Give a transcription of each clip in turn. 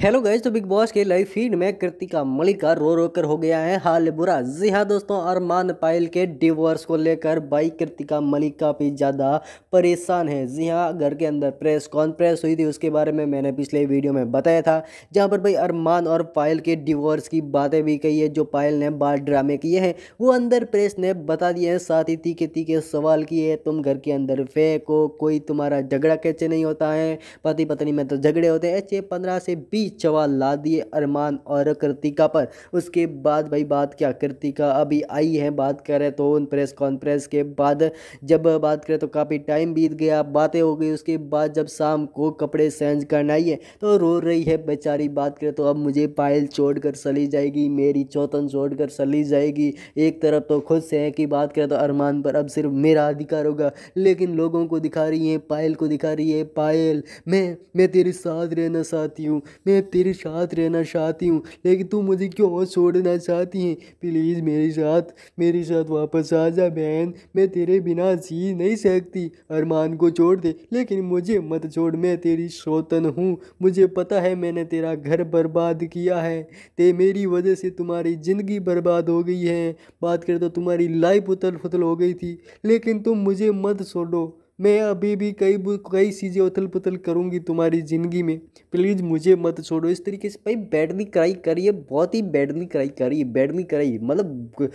hello guys तो बिग बॉस के live feed में कृतिका मलिका रो रो कर हो गया है हाल बुरा जी हाँ दोस्तों अरमान पायल के डिवोर्स को लेकर भाई कृतिका मलिका भी ज़्यादा परेशान है जी हाँ घर के अंदर प्रेस कॉन्फ्रेंस हुई थी उसके बारे में मैंने पिछले वीडियो में बताया था जहाँ पर भाई अरमान और पायल के डिवोर्स की बातें भी कही है जो पायल ने बाल ड्रामे किए हैं वो अंदर प्रेस ने बता दिए हैं साथ ही तीखे तीखे सवाल किए तुम घर के अंदर फेंको कोई तुम्हारा झगड़ा कैसे नहीं होता है पति पत्नी में तो झगड़े होते हैं अच्छे पंद्रह से बीस ही चवाल ला दिए अरमान और कृतिका पर उसके बाद भाई बात क्या कृतिका अभी आई है बात करें तो उन प्रेस कॉन्फ्रेंस के बाद जब बात करें तो काफ़ी टाइम बीत गया बातें हो गई उसके बाद जब शाम को कपड़े सेंज करना ही है तो रो रही है बेचारी बात करें तो अब मुझे पायल छोड़ कर सली जाएगी मेरी चौतन छोड़ कर सली जाएगी एक तरफ तो खुद से है कि बात करें तो अरमान पर अब सिर्फ मेरा अधिकार होगा लेकिन लोगों को दिखा रही है पायल को दिखा रही है पायल मैं मैं तेरे साथ रहना चाहती हूँ मैं मैं तेरे साथ रहना चाहती हूँ लेकिन तू मुझे क्यों छोड़ना चाहती है प्लीज़ मेरे साथ मेरे साथ वापस आ जा बहन मैं तेरे बिना जी नहीं सकती अरमान को छोड़ दे लेकिन मुझे मत छोड़ मैं तेरी शोतन हूँ मुझे पता है मैंने तेरा घर बर्बाद किया है ते मेरी वजह से तुम्हारी ज़िंदगी बर्बाद हो गई है बात करें तो तुम्हारी लाइफ उतल फुतल हो गई थी लेकिन तुम मुझे मत छोड़ो मैं अभी भी कई कई चीज़ें उथल पुथल करूँगी तुम्हारी ज़िंदगी में प्लीज़ मुझे मत छोड़ो इस तरीके से भाई बैडनी कराई करिए बहुत ही बैडनी कराई करिए बैडनी कराई मतलब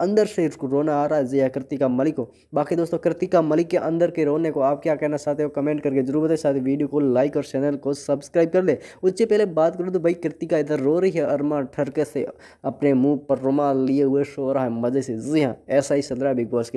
अंदर से इसको रोना आ रहा है जया कृतिका मलिक को बाकी दोस्तों कृतिका मलिक के अंदर के रोने को आप क्या कहना चाहते हो कमेंट करके जरूर बताए साथ वीडियो को लाइक और चैनल को सब्सक्राइब कर ले उससे पहले बात करूँ तो भाई कृतिका इधर रो रही है अरमा ठरके से अपने मुँह पर रुमाल लिए हुए सो रहा है मज़े से जी हाँ ऐसा ही चल रहा है बिग बॉस